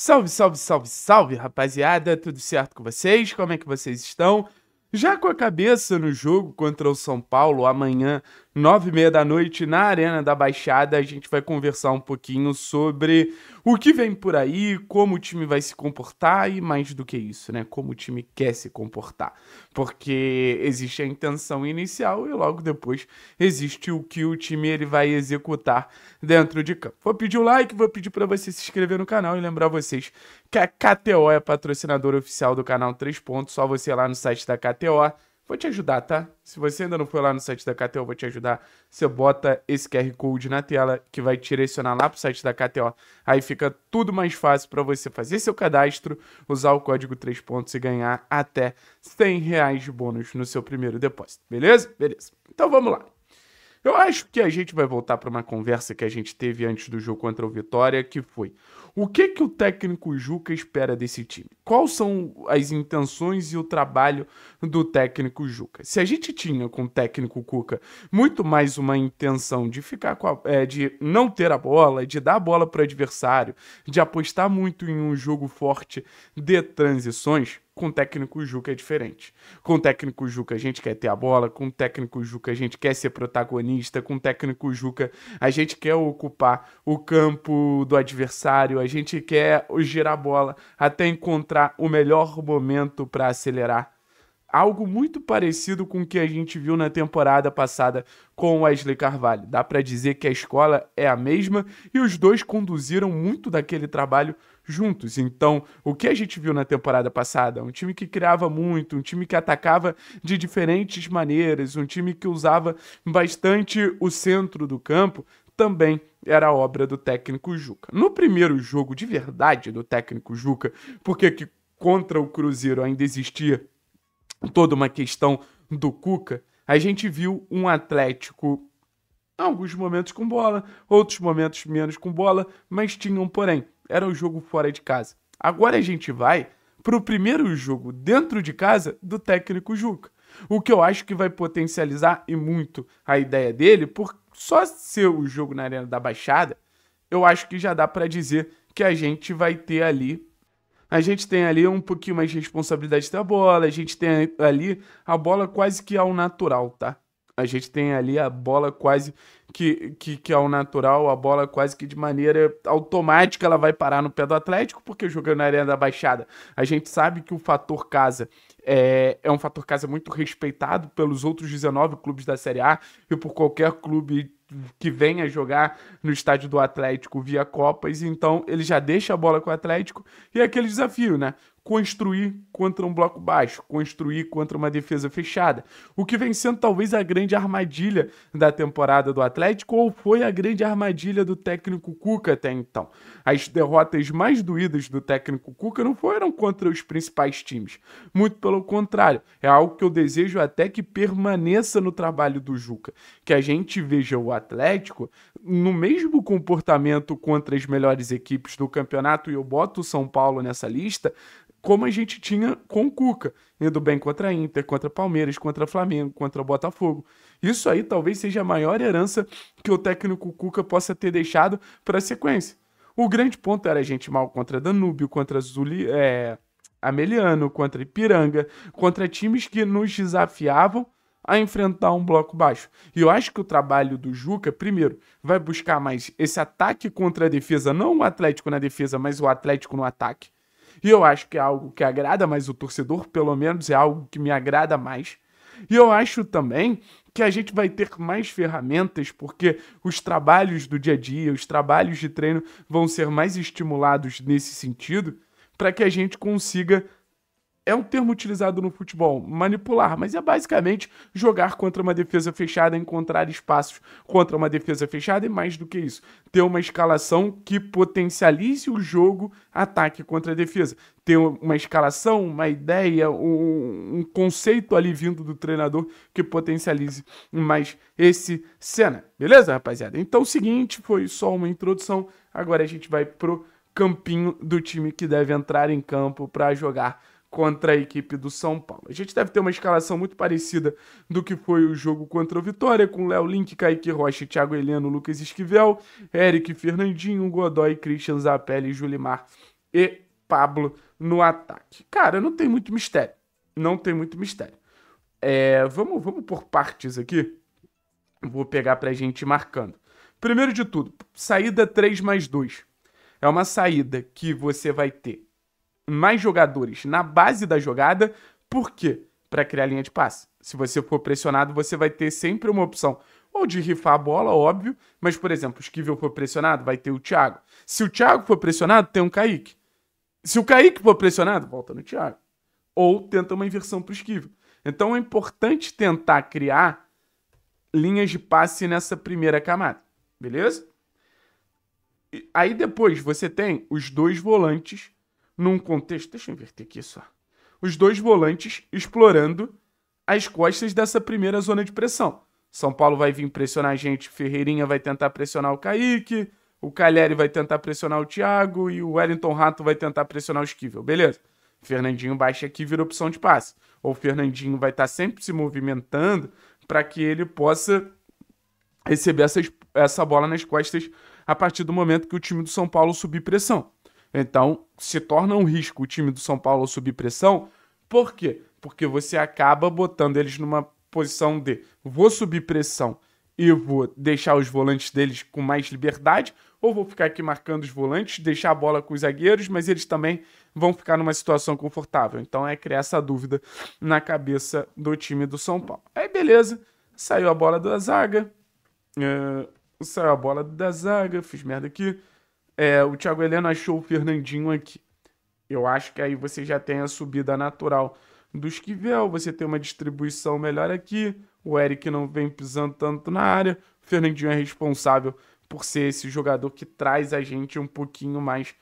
Salve, salve, salve, salve, rapaziada, tudo certo com vocês? Como é que vocês estão? Já com a cabeça no jogo contra o São Paulo amanhã nove e meia da noite, na Arena da Baixada. A gente vai conversar um pouquinho sobre o que vem por aí, como o time vai se comportar e mais do que isso, né? Como o time quer se comportar. Porque existe a intenção inicial e logo depois existe o que o time ele vai executar dentro de campo. Vou pedir o um like, vou pedir para você se inscrever no canal e lembrar vocês que a KTO é patrocinadora oficial do canal 3 Pontos. Só você ir lá no site da KTO Vou te ajudar, tá? Se você ainda não foi lá no site da KTO, eu vou te ajudar. Você bota esse QR Code na tela que vai te direcionar lá pro site da KTO. Aí fica tudo mais fácil para você fazer seu cadastro, usar o código 3 pontos e ganhar até 100 reais de bônus no seu primeiro depósito. Beleza? Beleza. Então vamos lá. Eu acho que a gente vai voltar para uma conversa que a gente teve antes do jogo contra o Vitória, que foi o que que o técnico Juca espera desse time? Quais são as intenções e o trabalho do técnico Juca? Se a gente tinha com o técnico Cuca muito mais uma intenção de ficar com a, é, de não ter a bola, de dar a bola para o adversário, de apostar muito em um jogo forte de transições, com o técnico Juca é diferente. Com o técnico Juca a gente quer ter a bola, com o técnico Juca a gente quer ser protagonista, com o técnico Juca a gente quer ocupar o campo do adversário, a gente quer girar a bola até encontrar o melhor momento para acelerar algo muito parecido com o que a gente viu na temporada passada com o Wesley Carvalho. Dá para dizer que a escola é a mesma e os dois conduziram muito daquele trabalho juntos. Então, o que a gente viu na temporada passada, um time que criava muito, um time que atacava de diferentes maneiras, um time que usava bastante o centro do campo, também era obra do técnico Juca. No primeiro jogo de verdade do técnico Juca, porque que contra o Cruzeiro ainda existia toda uma questão do Cuca, a gente viu um Atlético alguns momentos com bola, outros momentos menos com bola, mas tinham, porém, era um jogo fora de casa. Agora a gente vai para o primeiro jogo dentro de casa do técnico Juca. O que eu acho que vai potencializar e muito a ideia dele, por só ser o jogo na Arena da Baixada, eu acho que já dá para dizer que a gente vai ter ali a gente tem ali um pouquinho mais de responsabilidade da bola, a gente tem ali a bola quase que ao natural, tá? A gente tem ali a bola quase que, que, que ao natural, a bola quase que de maneira automática ela vai parar no pé do Atlético, porque jogando na Arena da Baixada, a gente sabe que o fator casa é, é um fator casa muito respeitado pelos outros 19 clubes da Série A e por qualquer clube que venha jogar no estádio do Atlético via Copas, então ele já deixa a bola com o Atlético e é aquele desafio, né? construir contra um bloco baixo, construir contra uma defesa fechada. O que vem sendo talvez a grande armadilha da temporada do Atlético, ou foi a grande armadilha do técnico Cuca até então. As derrotas mais doídas do técnico Cuca não foram contra os principais times. Muito pelo contrário, é algo que eu desejo até que permaneça no trabalho do Juca. Que a gente veja o Atlético no mesmo comportamento contra as melhores equipes do campeonato, e eu boto o São Paulo nessa lista como a gente tinha com o Cuca, indo bem contra a Inter, contra Palmeiras, contra Flamengo, contra Botafogo. Isso aí talvez seja a maior herança que o técnico Cuca possa ter deixado para a sequência. O grande ponto era a gente mal contra Danúbio, contra Zuli, é, Ameliano, contra Ipiranga, contra times que nos desafiavam a enfrentar um bloco baixo. E eu acho que o trabalho do Juca, primeiro, vai buscar mais esse ataque contra a defesa, não o Atlético na defesa, mas o Atlético no ataque. E eu acho que é algo que agrada mais o torcedor, pelo menos é algo que me agrada mais. E eu acho também que a gente vai ter mais ferramentas, porque os trabalhos do dia a dia, os trabalhos de treino vão ser mais estimulados nesse sentido, para que a gente consiga é um termo utilizado no futebol, manipular, mas é basicamente jogar contra uma defesa fechada, encontrar espaços contra uma defesa fechada e mais do que isso, ter uma escalação que potencialize o jogo ataque contra defesa. Ter uma escalação, uma ideia, um, um conceito ali vindo do treinador que potencialize mais esse cena. Beleza, rapaziada? Então, o seguinte, foi só uma introdução. Agora a gente vai pro campinho do time que deve entrar em campo para jogar contra a equipe do São Paulo. A gente deve ter uma escalação muito parecida do que foi o jogo contra o Vitória, com Léo Link, Kaique Rocha, Thiago Heleno, Lucas Esquivel, Eric Fernandinho, Godoy, Christian Zapelli, Julimar e Pablo no ataque. Cara, não tem muito mistério. Não tem muito mistério. É, vamos, vamos por partes aqui. Vou pegar pra gente marcando. Primeiro de tudo, saída 3 mais 2. É uma saída que você vai ter mais jogadores na base da jogada, por quê? Para criar linha de passe. Se você for pressionado, você vai ter sempre uma opção ou de rifar a bola, óbvio, mas, por exemplo, o Esquivel for pressionado, vai ter o Thiago. Se o Thiago for pressionado, tem um Kaique. Se o Kaique for pressionado, volta no Thiago. Ou tenta uma inversão para o Esquivel. Então é importante tentar criar linhas de passe nessa primeira camada, beleza? aí depois você tem os dois volantes num contexto. Deixa eu inverter aqui só. Os dois volantes explorando as costas dessa primeira zona de pressão. São Paulo vai vir pressionar a gente, Ferreirinha vai tentar pressionar o Kaique, o Calheri vai tentar pressionar o Thiago e o Wellington Rato vai tentar pressionar o Esquivel. Beleza. Fernandinho baixa aqui vira opção de passe. Ou o Fernandinho vai estar tá sempre se movimentando para que ele possa receber essa, essa bola nas costas a partir do momento que o time do São Paulo subir pressão. Então, se torna um risco o time do São Paulo subir pressão. Por quê? Porque você acaba botando eles numa posição de vou subir pressão e vou deixar os volantes deles com mais liberdade, ou vou ficar aqui marcando os volantes, deixar a bola com os zagueiros, mas eles também vão ficar numa situação confortável. Então é criar essa dúvida na cabeça do time do São Paulo. Aí beleza, saiu a bola da zaga, uh, saiu a bola da zaga, fiz merda aqui. É, o Thiago Helena achou o Fernandinho aqui. Eu acho que aí você já tem a subida natural do Esquivel, você tem uma distribuição melhor aqui, o Eric não vem pisando tanto na área, o Fernandinho é responsável por ser esse jogador que traz a gente um pouquinho mais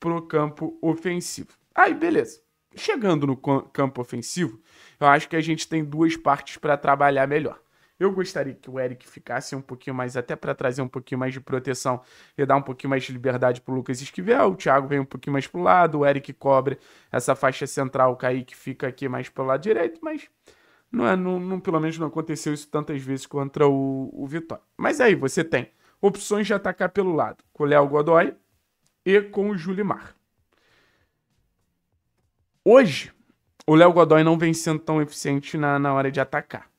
pro campo ofensivo. Aí, beleza. Chegando no campo ofensivo, eu acho que a gente tem duas partes para trabalhar melhor. Eu gostaria que o Eric ficasse um pouquinho mais, até para trazer um pouquinho mais de proteção e dar um pouquinho mais de liberdade para o Lucas Esquivel. O Thiago vem um pouquinho mais para o lado, o Eric cobre essa faixa central, o Kaique fica aqui mais para o lado direito, mas não é, não, não, pelo menos não aconteceu isso tantas vezes contra o, o Vitória. Mas aí você tem opções de atacar pelo lado, com o Léo Godoy e com o Julimar. Hoje, o Léo Godoy não vem sendo tão eficiente na, na hora de atacar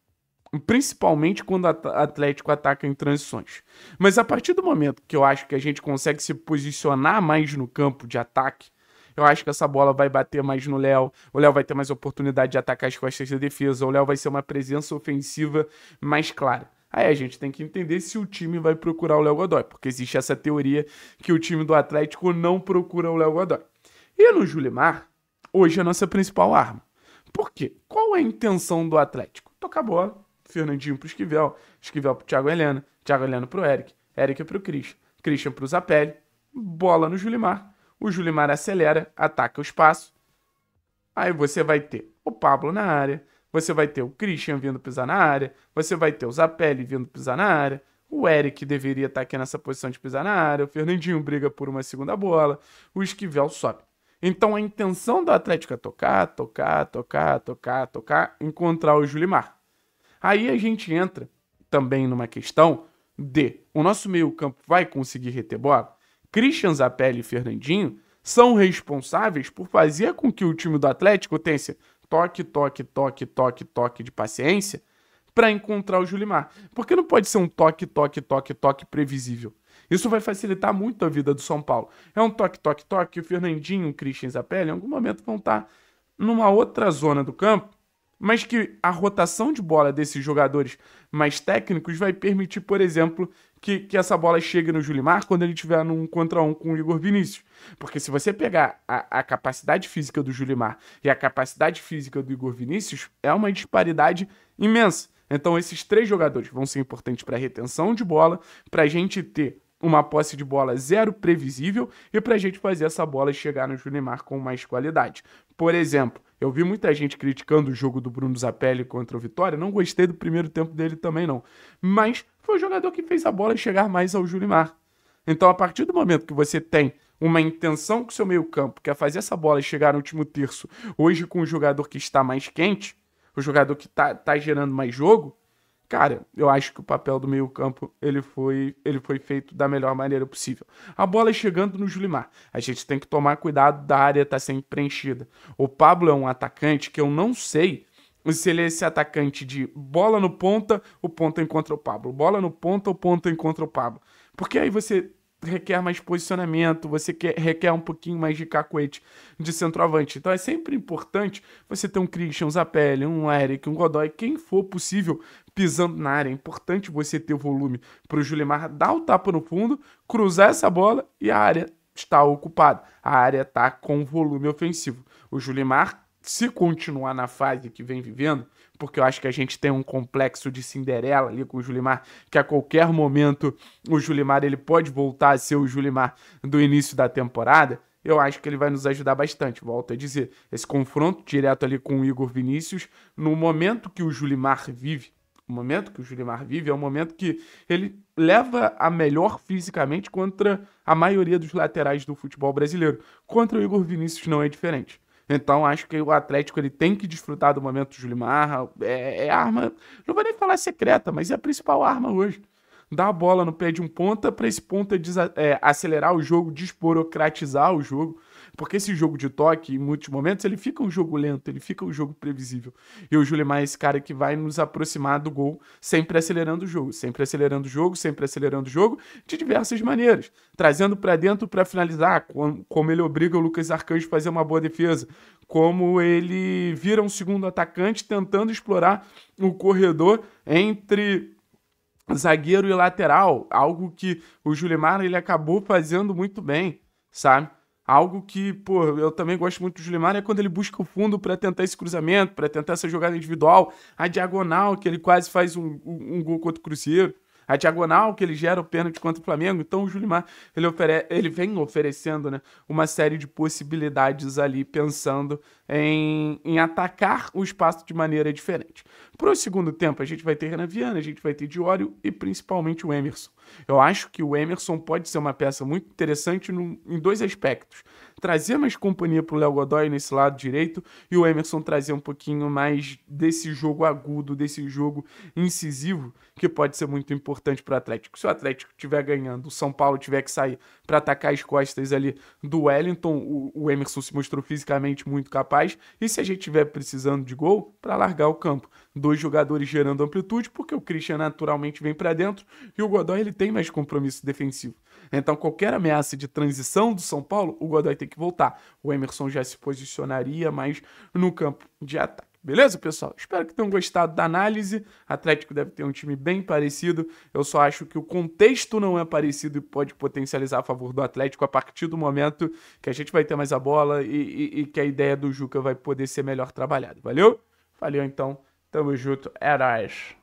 principalmente quando o Atlético ataca em transições. Mas a partir do momento que eu acho que a gente consegue se posicionar mais no campo de ataque, eu acho que essa bola vai bater mais no Léo. O Léo vai ter mais oportunidade de atacar as costas da defesa. O Léo vai ser uma presença ofensiva mais clara. Aí a gente tem que entender se o time vai procurar o Léo Godoy, porque existe essa teoria que o time do Atlético não procura o Léo Godoy. E no Julimar, hoje é a nossa principal arma. Por quê? Qual é a intenção do Atlético? Tocar a bola, Fernandinho pro Esquivel, Esquivel pro Thiago Helena, Thiago Helena pro Eric, Eric pro Cris, Christian pro Zapelli, bola no Julimar, o Julimar acelera, ataca o espaço, aí você vai ter o Pablo na área, você vai ter o Christian vindo pisar na área, você vai ter o Zapelli vindo pisar na área, o Eric deveria estar tá aqui nessa posição de pisar na área, o Fernandinho briga por uma segunda bola, o Esquivel sobe. Então a intenção do Atlético é tocar, tocar, tocar, tocar, tocar, encontrar o Julimar. Aí a gente entra também numa questão de o nosso meio-campo vai conseguir reter bola? Christian Zapelli e Fernandinho são responsáveis por fazer com que o time do Atlético tenha esse toque, toque, toque, toque, toque de paciência para encontrar o Julimar. Porque não pode ser um toque, toque, toque, toque previsível. Isso vai facilitar muito a vida do São Paulo. É um toque, toque, toque. O Fernandinho, o Christian Zapelli, em algum momento vão estar tá numa outra zona do campo mas que a rotação de bola desses jogadores mais técnicos vai permitir, por exemplo, que, que essa bola chegue no Julimar quando ele tiver num contra um com o Igor Vinícius. Porque se você pegar a, a capacidade física do Julimar e a capacidade física do Igor Vinícius, é uma disparidade imensa. Então, esses três jogadores vão ser importantes para a retenção de bola, para a gente ter uma posse de bola zero previsível e para a gente fazer essa bola chegar no Julimar com mais qualidade. Por exemplo, eu vi muita gente criticando o jogo do Bruno Zapelli contra o Vitória, não gostei do primeiro tempo dele também não, mas foi o jogador que fez a bola chegar mais ao Julimar. Então, a partir do momento que você tem uma intenção com seu meio-campo, que é fazer essa bola chegar no último terço, hoje com o jogador que está mais quente, o jogador que está tá gerando mais jogo, cara, eu acho que o papel do meio-campo ele foi, ele foi feito da melhor maneira possível. A bola é chegando no Julimar, a gente tem que tomar cuidado da área estar tá sendo preenchida. O Pablo é um atacante que eu não sei se ele é esse atacante de bola no ponta, o ponta encontra o Pablo, bola no ponta, o ponta encontra o Pablo. Porque aí você requer mais posicionamento, você quer, requer um pouquinho mais de cacuete de centroavante. Então é sempre importante você ter um Christian, um Zapelli, um Eric, um Godoy, quem for possível pisando na área. É importante você ter o volume para o Julimar dar o tapa no fundo, cruzar essa bola e a área está ocupada. A área está com volume ofensivo. O Julimar, se continuar na fase que vem vivendo, porque eu acho que a gente tem um complexo de Cinderela ali com o Julimar, que a qualquer momento o Julimar ele pode voltar a ser o Julimar do início da temporada. Eu acho que ele vai nos ajudar bastante. Volto a dizer, esse confronto direto ali com o Igor Vinícius, no momento que o Julimar vive, o momento que o Julimar vive é o momento que ele leva a melhor fisicamente contra a maioria dos laterais do futebol brasileiro. Contra o Igor Vinícius não é diferente. Então acho que o Atlético ele tem que desfrutar do momento do Júlio Marra. É, é arma, não vou nem falar secreta, mas é a principal arma hoje. Dar a bola no pé de um ponta para esse ponta é, acelerar o jogo, desburocratizar o jogo. Porque esse jogo de toque, em muitos momentos, ele fica um jogo lento, ele fica um jogo previsível. E o Júlio é mais esse cara que vai nos aproximar do gol, sempre acelerando o jogo, sempre acelerando o jogo, sempre acelerando o jogo, de diversas maneiras. Trazendo para dentro para finalizar, como ele obriga o Lucas Arcanjo a fazer uma boa defesa, como ele vira um segundo atacante tentando explorar o corredor entre zagueiro e lateral, algo que o Julimar ele acabou fazendo muito bem, sabe? Algo que, pô, eu também gosto muito do Julimar é quando ele busca o fundo para tentar esse cruzamento, para tentar essa jogada individual, a diagonal, que ele quase faz um, um, um gol contra o Cruzeiro, a diagonal que ele gera o pênalti contra o Flamengo. Então o Julimar, ele, ofere ele vem oferecendo né, uma série de possibilidades ali, pensando em, em atacar o espaço de maneira diferente. Para o segundo tempo, a gente vai ter Renan Viana, a gente vai ter Diório e principalmente o Emerson. Eu acho que o Emerson pode ser uma peça muito interessante no, em dois aspectos. Trazer mais companhia para o Léo Godoy nesse lado direito e o Emerson trazer um pouquinho mais desse jogo agudo, desse jogo incisivo, que pode ser muito importante para o Atlético. Se o Atlético estiver ganhando, o São Paulo tiver que sair para atacar as costas ali do Wellington, o, o Emerson se mostrou fisicamente muito capaz. E se a gente estiver precisando de gol, para largar o campo. Dois jogadores gerando amplitude, porque o Christian naturalmente vem para dentro e o Godoy ele tem tem mais compromisso defensivo. Então, qualquer ameaça de transição do São Paulo, o Godoy tem que voltar. O Emerson já se posicionaria mais no campo de ataque. Beleza, pessoal? Espero que tenham gostado da análise. Atlético deve ter um time bem parecido. Eu só acho que o contexto não é parecido e pode potencializar a favor do Atlético a partir do momento que a gente vai ter mais a bola e, e, e que a ideia do Juca vai poder ser melhor trabalhada. Valeu? Valeu, então. Tamo junto. É nóis.